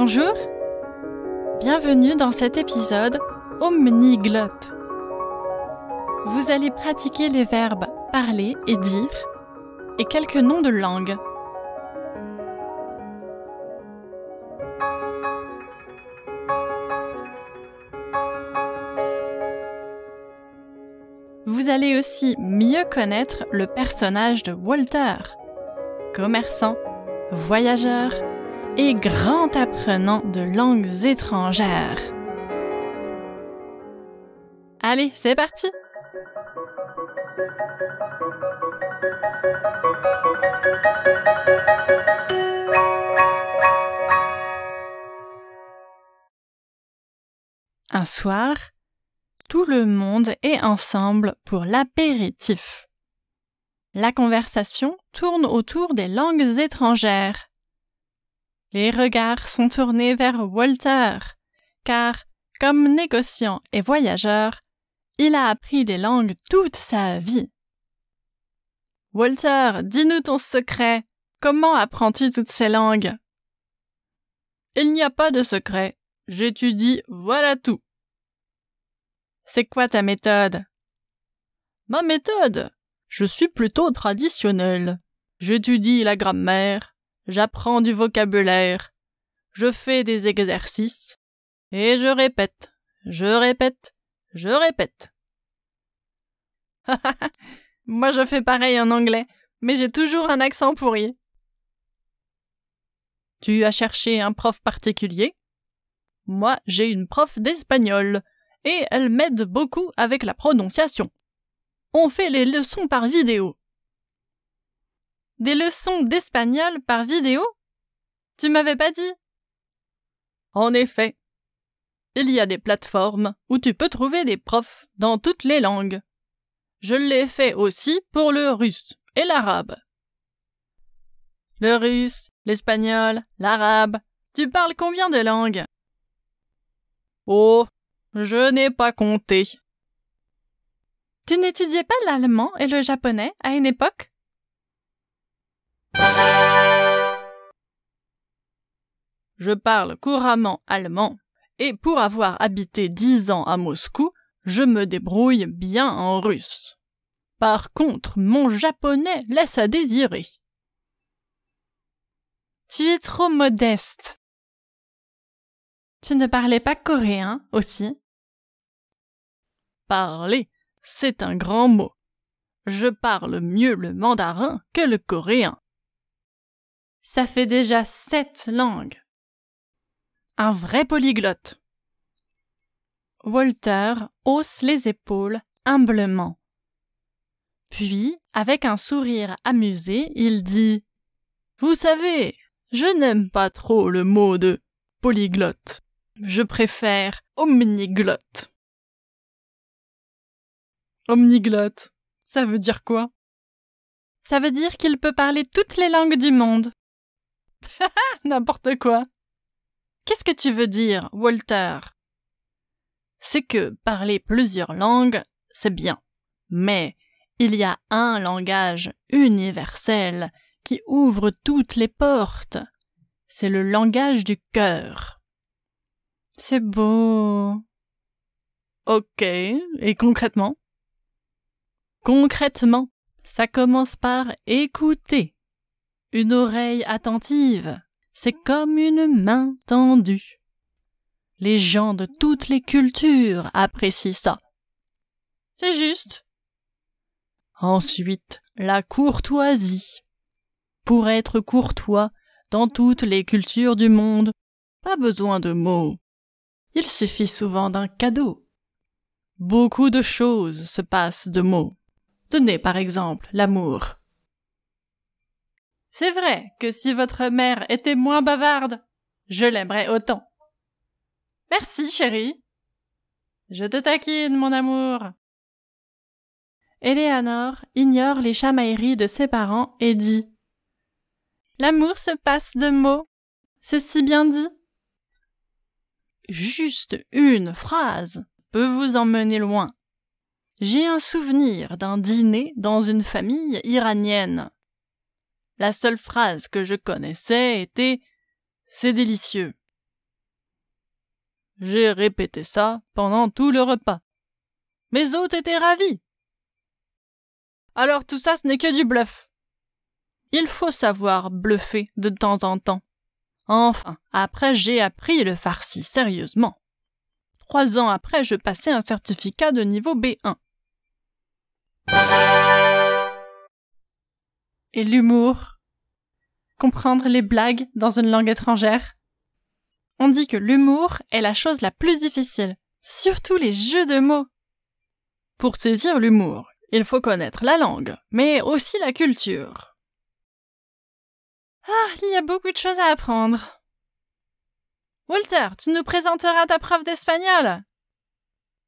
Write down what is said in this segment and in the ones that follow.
Bonjour, bienvenue dans cet épisode Omniglotte. Vous allez pratiquer les verbes parler et dire et quelques noms de langues. Vous allez aussi mieux connaître le personnage de Walter, commerçant, voyageur, et grand apprenant de langues étrangères. Allez, c'est parti Un soir, tout le monde est ensemble pour l'apéritif. La conversation tourne autour des langues étrangères. Les regards sont tournés vers Walter, car, comme négociant et voyageur, il a appris des langues toute sa vie. Walter, dis-nous ton secret. Comment apprends-tu toutes ces langues Il n'y a pas de secret. J'étudie, voilà tout. C'est quoi ta méthode Ma méthode Je suis plutôt traditionnelle. J'étudie la grammaire, j'apprends du vocabulaire, je fais des exercices, et je répète, je répète, je répète. Moi je fais pareil en anglais, mais j'ai toujours un accent pourri. Tu as cherché un prof particulier Moi j'ai une prof d'espagnol, et elle m'aide beaucoup avec la prononciation. On fait les leçons par vidéo. Des leçons d'espagnol par vidéo Tu m'avais pas dit En effet, il y a des plateformes où tu peux trouver des profs dans toutes les langues. Je l'ai fait aussi pour le russe et l'arabe. Le russe, l'espagnol, l'arabe, tu parles combien de langues Oh, je n'ai pas compté. Tu n'étudiais pas l'allemand et le japonais à une époque je parle couramment allemand, et pour avoir habité dix ans à Moscou, je me débrouille bien en russe. Par contre, mon japonais laisse à désirer. Tu es trop modeste. Tu ne parlais pas coréen aussi Parler, c'est un grand mot. Je parle mieux le mandarin que le coréen. Ça fait déjà sept langues. Un vrai polyglotte. Walter hausse les épaules humblement. Puis, avec un sourire amusé, il dit Vous savez, je n'aime pas trop le mot de polyglotte. Je préfère omniglotte. Omniglotte, ça veut dire quoi Ça veut dire qu'il peut parler toutes les langues du monde. N'importe quoi. Qu'est-ce que tu veux dire, Walter C'est que parler plusieurs langues, c'est bien. Mais il y a un langage universel qui ouvre toutes les portes. C'est le langage du cœur. C'est beau. Ok, et concrètement Concrètement, ça commence par écouter. Une oreille attentive, c'est comme une main tendue. Les gens de toutes les cultures apprécient ça. C'est juste. Ensuite, la courtoisie. Pour être courtois, dans toutes les cultures du monde, pas besoin de mots. Il suffit souvent d'un cadeau. Beaucoup de choses se passent de mots. Tenez par exemple l'amour. C'est vrai que si votre mère était moins bavarde, je l'aimerais autant. Merci, chérie. Je te taquine, mon amour. Eleanor ignore les chamailleries de ses parents et dit L'amour se passe de mots. C'est si bien dit. Juste une phrase peut vous emmener loin. J'ai un souvenir d'un dîner dans une famille iranienne. La seule phrase que je connaissais était C'est délicieux. J'ai répété ça pendant tout le repas. Mes hôtes étaient ravis. Alors tout ça, ce n'est que du bluff. Il faut savoir bluffer de temps en temps. Enfin, après j'ai appris le farci sérieusement. Trois ans après, je passais un certificat de niveau B1 et l'humour, comprendre les blagues dans une langue étrangère. On dit que l'humour est la chose la plus difficile, surtout les jeux de mots. Pour saisir l'humour, il faut connaître la langue, mais aussi la culture. Ah, il y a beaucoup de choses à apprendre. Walter, tu nous présenteras ta preuve d'espagnol.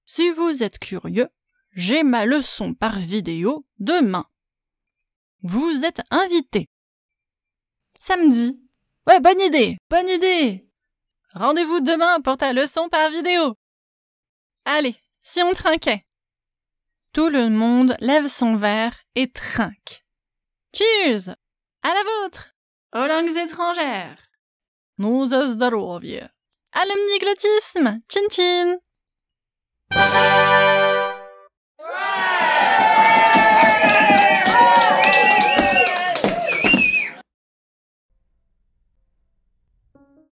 Si vous êtes curieux, j'ai ma leçon par vidéo demain. Vous êtes invité. Samedi. Ouais, bonne idée, bonne idée. Rendez-vous demain pour ta leçon par vidéo. Allez, si on trinquait. Tout le monde lève son verre et trinque. Cheers! À la vôtre! Aux langues étrangères! Nous À l'omniglottisme! Tchin chin!